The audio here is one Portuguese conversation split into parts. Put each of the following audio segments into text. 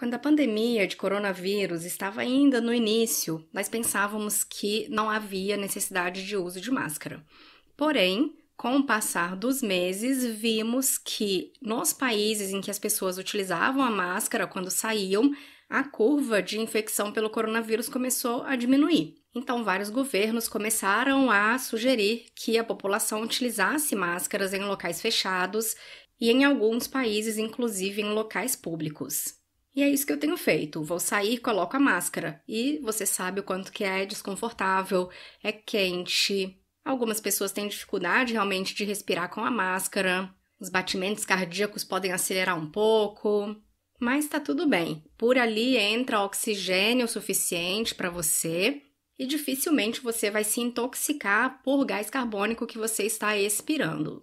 Quando a pandemia de coronavírus estava ainda no início, nós pensávamos que não havia necessidade de uso de máscara. Porém, com o passar dos meses, vimos que nos países em que as pessoas utilizavam a máscara quando saíam, a curva de infecção pelo coronavírus começou a diminuir. Então, vários governos começaram a sugerir que a população utilizasse máscaras em locais fechados e, em alguns países, inclusive em locais públicos. E é isso que eu tenho feito. Vou sair, coloco a máscara. E você sabe o quanto que é desconfortável, é quente. Algumas pessoas têm dificuldade realmente de respirar com a máscara. Os batimentos cardíacos podem acelerar um pouco, mas tá tudo bem. Por ali entra oxigênio suficiente para você e dificilmente você vai se intoxicar por gás carbônico que você está expirando.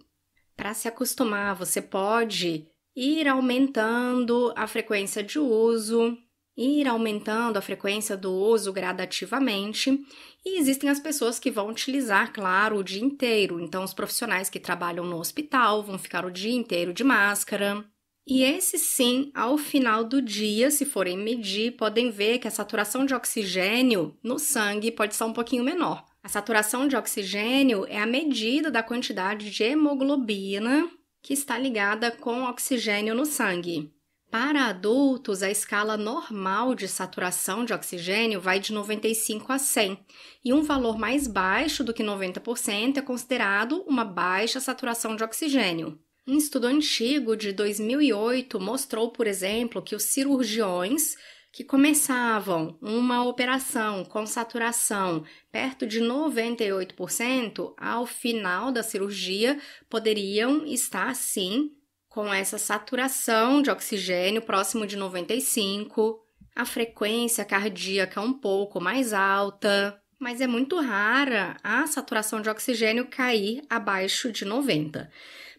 Para se acostumar, você pode ir aumentando a frequência de uso, ir aumentando a frequência do uso gradativamente. E existem as pessoas que vão utilizar, claro, o dia inteiro. Então, os profissionais que trabalham no hospital vão ficar o dia inteiro de máscara. E esses sim, ao final do dia, se forem medir, podem ver que a saturação de oxigênio no sangue pode ser um pouquinho menor. A saturação de oxigênio é a medida da quantidade de hemoglobina que está ligada com oxigênio no sangue. Para adultos, a escala normal de saturação de oxigênio vai de 95 a 100, e um valor mais baixo do que 90% é considerado uma baixa saturação de oxigênio. Um estudo antigo de 2008 mostrou, por exemplo, que os cirurgiões que começavam uma operação com saturação perto de 98%, ao final da cirurgia poderiam estar sim com essa saturação de oxigênio próximo de 95, a frequência cardíaca um pouco mais alta, mas é muito rara a saturação de oxigênio cair abaixo de 90.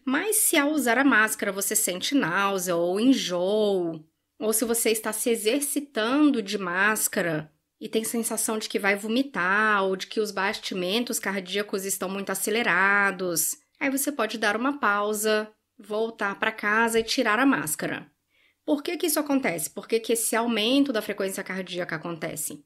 Mas se ao usar a máscara você sente náusea ou enjoo, ou se você está se exercitando de máscara e tem sensação de que vai vomitar ou de que os batimentos cardíacos estão muito acelerados. Aí você pode dar uma pausa, voltar para casa e tirar a máscara. Por que, que isso acontece? Por que, que esse aumento da frequência cardíaca acontece?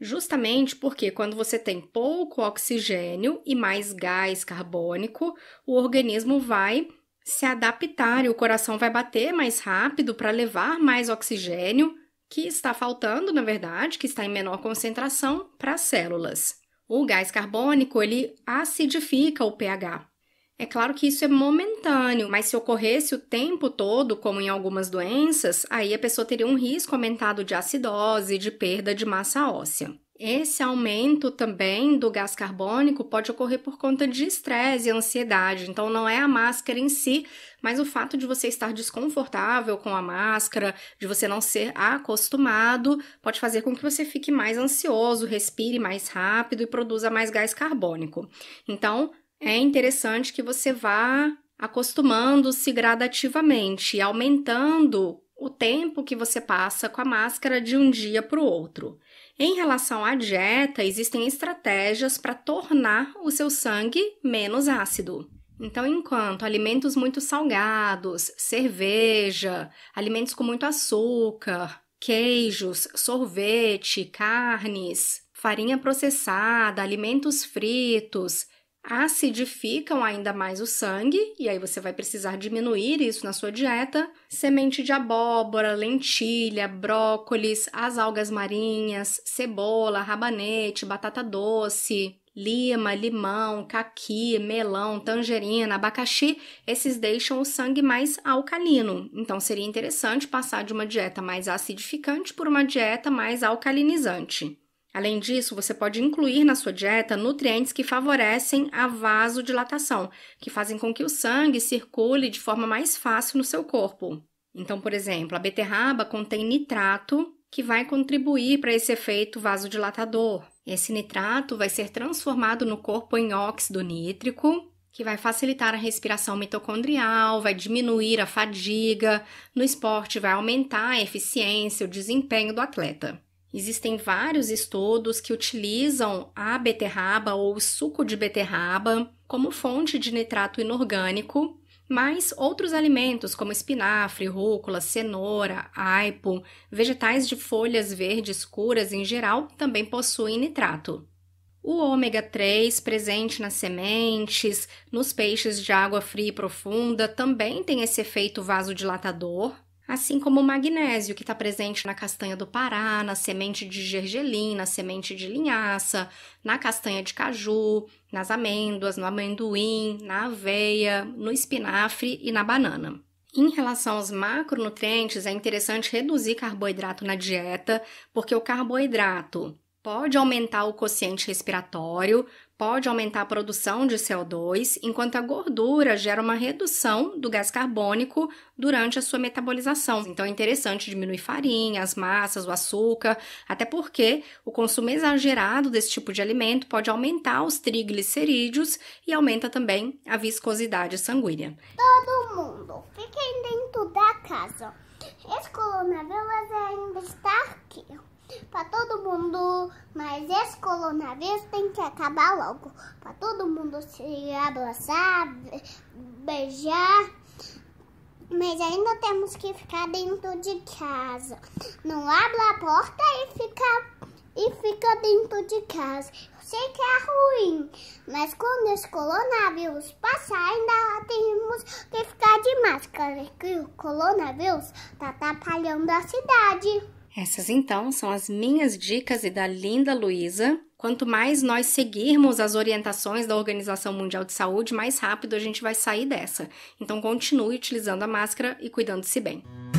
Justamente porque quando você tem pouco oxigênio e mais gás carbônico, o organismo vai se adaptar e o coração vai bater mais rápido para levar mais oxigênio, que está faltando, na verdade, que está em menor concentração, para as células. O gás carbônico ele acidifica o pH. É claro que isso é momentâneo, mas se ocorresse o tempo todo, como em algumas doenças, aí a pessoa teria um risco aumentado de acidose e de perda de massa óssea. Esse aumento também do gás carbônico pode ocorrer por conta de estresse e ansiedade. Então, não é a máscara em si, mas o fato de você estar desconfortável com a máscara, de você não ser acostumado, pode fazer com que você fique mais ansioso, respire mais rápido e produza mais gás carbônico. Então, é interessante que você vá acostumando-se gradativamente, aumentando o tempo que você passa com a máscara de um dia para o outro. Em relação à dieta, existem estratégias para tornar o seu sangue menos ácido. Então, enquanto alimentos muito salgados, cerveja, alimentos com muito açúcar, queijos, sorvete, carnes, farinha processada, alimentos fritos, acidificam ainda mais o sangue, e aí você vai precisar diminuir isso na sua dieta. Semente de abóbora, lentilha, brócolis, as algas marinhas, cebola, rabanete, batata doce, lima, limão, caqui, melão, tangerina, abacaxi, esses deixam o sangue mais alcalino. Então seria interessante passar de uma dieta mais acidificante por uma dieta mais alcalinizante. Além disso, você pode incluir na sua dieta nutrientes que favorecem a vasodilatação, que fazem com que o sangue circule de forma mais fácil no seu corpo. Então, por exemplo, a beterraba contém nitrato que vai contribuir para esse efeito vasodilatador. Esse nitrato vai ser transformado no corpo em óxido nítrico, que vai facilitar a respiração mitocondrial, vai diminuir a fadiga, no esporte vai aumentar a eficiência, o desempenho do atleta. Existem vários estudos que utilizam a beterraba ou o suco de beterraba como fonte de nitrato inorgânico, mas outros alimentos como espinafre, rúcula, cenoura, aipo, vegetais de folhas verdes escuras em geral também possuem nitrato. O ômega 3 presente nas sementes, nos peixes de água fria e profunda, também tem esse efeito vasodilatador, assim como o magnésio, que está presente na castanha do Pará, na semente de gergelim, na semente de linhaça, na castanha de caju, nas amêndoas, no amendoim, na aveia, no espinafre e na banana. Em relação aos macronutrientes, é interessante reduzir carboidrato na dieta, porque o carboidrato pode aumentar o quociente respiratório, pode aumentar a produção de CO2, enquanto a gordura gera uma redução do gás carbônico durante a sua metabolização. Então é interessante diminuir farinha, as massas, o açúcar, até porque o consumo exagerado desse tipo de alimento pode aumentar os triglicerídeos e aumenta também a viscosidade sanguínea. Todo mundo, fiquem dentro da casa. Esse coronavírus ainda está aqui para todo mundo, mas esse coronavírus tem que acabar logo. Para todo mundo se abraçar, beijar. Mas ainda temos que ficar dentro de casa. Não abra a porta e fica, e fica dentro de casa. Eu sei que é ruim, mas quando esse coronavírus passar, ainda temos que ficar de máscara, porque o coronavírus está atrapalhando a cidade. Essas então são as minhas dicas e da linda Luísa. Quanto mais nós seguirmos as orientações da Organização Mundial de Saúde, mais rápido a gente vai sair dessa. Então continue utilizando a máscara e cuidando-se bem.